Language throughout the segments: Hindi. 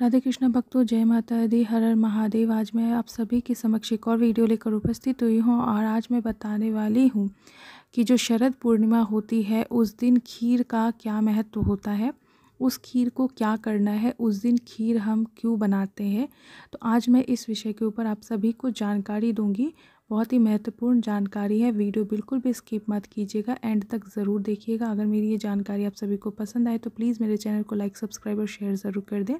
राधे कृष्ण भक्तों जय माता दी हर हर महादेव आज मैं आप सभी के समक्ष एक और वीडियो लेकर उपस्थित हुई हूँ और आज मैं बताने वाली हूँ कि जो शरद पूर्णिमा होती है उस दिन खीर का क्या महत्व होता है उस खीर को क्या करना है उस दिन खीर हम क्यों बनाते हैं तो आज मैं इस विषय के ऊपर आप सभी को जानकारी दूंगी बहुत ही महत्वपूर्ण जानकारी है वीडियो बिल्कुल भी स्किप मत कीजिएगा एंड तक ज़रूर देखिएगा अगर मेरी ये जानकारी आप सभी को पसंद आए तो प्लीज़ मेरे चैनल को लाइक सब्सक्राइब और शेयर ज़रूर कर दें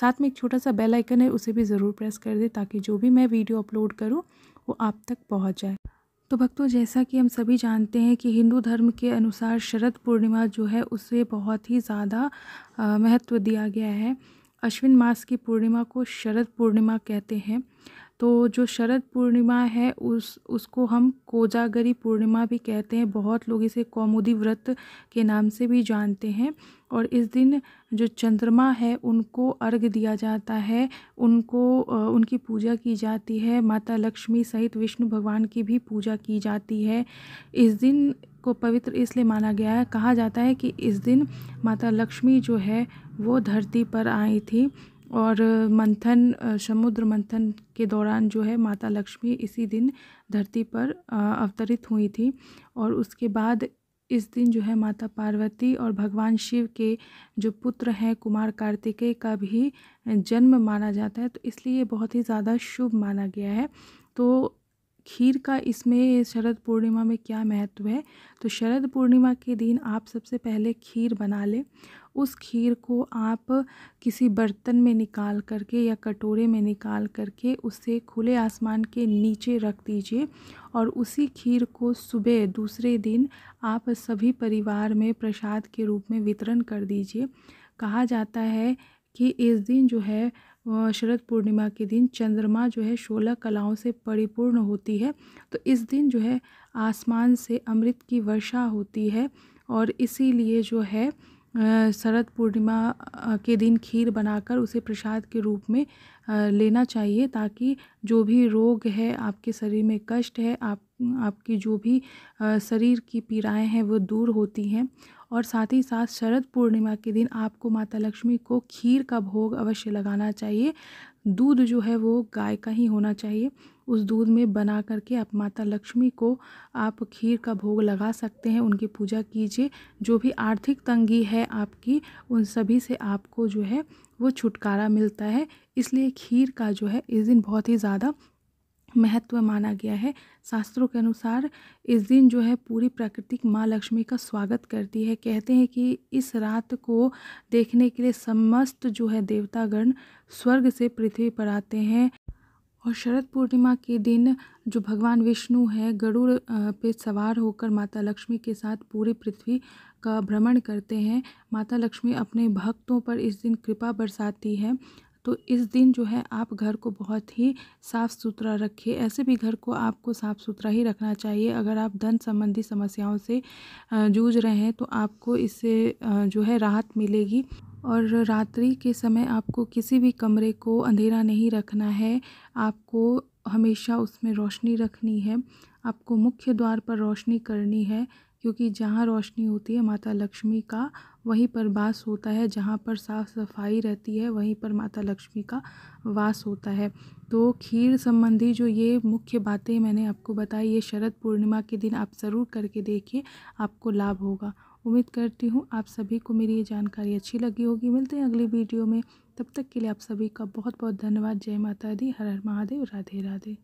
साथ में एक छोटा सा बेल आइकन है उसे भी ज़रूर प्रेस कर दें ताकि जो भी मैं वीडियो अपलोड करूँ वो आप तक पहुँच जाए तो भक्तों जैसा कि हम सभी जानते हैं कि हिंदू धर्म के अनुसार शरद पूर्णिमा जो है उसे बहुत ही ज़्यादा महत्व दिया गया है अश्विन मास की पूर्णिमा को शरद पूर्णिमा कहते हैं तो जो शरद पूर्णिमा है उस उसको हम कोजागरी पूर्णिमा भी कहते हैं बहुत लोग इसे कौमुदी व्रत के नाम से भी जानते हैं और इस दिन जो चंद्रमा है उनको अर्घ दिया जाता है उनको उनकी पूजा की जाती है माता लक्ष्मी सहित विष्णु भगवान की भी पूजा की जाती है इस दिन को पवित्र इसलिए माना गया है कहा जाता है कि इस दिन माता लक्ष्मी जो है वो धरती पर आई थी और मंथन समुद्र मंथन के दौरान जो है माता लक्ष्मी इसी दिन धरती पर अवतरित हुई थी और उसके बाद इस दिन जो है माता पार्वती और भगवान शिव के जो पुत्र हैं कुमार कार्तिकेय का भी जन्म माना जाता है तो इसलिए ये बहुत ही ज़्यादा शुभ माना गया है तो खीर का इसमें शरद पूर्णिमा में क्या महत्व है तो शरद पूर्णिमा के दिन आप सबसे पहले खीर बना लें उस खीर को आप किसी बर्तन में निकाल करके या कटोरे में निकाल करके उसे खुले आसमान के नीचे रख दीजिए और उसी खीर को सुबह दूसरे दिन आप सभी परिवार में प्रसाद के रूप में वितरण कर दीजिए कहा जाता है कि इस दिन जो है शरद पूर्णिमा के दिन चंद्रमा जो है सोलह कलाओं से परिपूर्ण होती है तो इस दिन जो है आसमान से अमृत की वर्षा होती है और इसीलिए जो है शरद पूर्णिमा के दिन खीर बनाकर उसे प्रसाद के रूप में लेना चाहिए ताकि जो भी रोग है आपके शरीर में कष्ट है आप आपकी जो भी शरीर की पीड़ाएं हैं वो दूर होती हैं और साथ ही साथ शरद पूर्णिमा के दिन आपको माता लक्ष्मी को खीर का भोग अवश्य लगाना चाहिए दूध जो है वो गाय का ही होना चाहिए उस दूध में बना करके आप माता लक्ष्मी को आप खीर का भोग लगा सकते हैं उनकी पूजा कीजिए जो भी आर्थिक तंगी है आपकी उन सभी से आपको जो है वो छुटकारा मिलता है इसलिए खीर का जो है इस दिन बहुत ही ज़्यादा महत्व माना गया है शास्त्रों के अनुसार इस दिन जो है पूरी प्राकृतिक माँ लक्ष्मी का स्वागत करती है कहते हैं कि इस रात को देखने के लिए समस्त जो है देवतागण स्वर्ग से पृथ्वी पर आते हैं और शरद पूर्णिमा के दिन जो भगवान विष्णु है गरुड़ पे सवार होकर माता लक्ष्मी के साथ पूरी पृथ्वी का भ्रमण करते हैं माता लक्ष्मी अपने भक्तों पर इस दिन कृपा बरसाती है तो इस दिन जो है आप घर को बहुत ही साफ़ सुथरा रखिए ऐसे भी घर को आपको साफ़ सुथरा ही रखना चाहिए अगर आप धन संबंधी समस्याओं से जूझ रहे हैं तो आपको इससे जो है राहत मिलेगी और रात्रि के समय आपको किसी भी कमरे को अंधेरा नहीं रखना है आपको हमेशा उसमें रोशनी रखनी है आपको मुख्य द्वार पर रोशनी करनी है क्योंकि जहाँ रोशनी होती है माता लक्ष्मी का वहीं पर वास होता है जहाँ पर साफ़ सफाई रहती है वहीं पर माता लक्ष्मी का वास होता है तो खीर संबंधी जो ये मुख्य बातें मैंने आपको बताई ये शरद पूर्णिमा के दिन आप ज़रूर करके देखिए आपको लाभ होगा उम्मीद करती हूँ आप सभी को मेरी ये जानकारी अच्छी लगी होगी मिलते हैं अगली वीडियो में तब तक के लिए आप सभी का बहुत बहुत धन्यवाद जय माता दी हर हर महादेव राधे राधे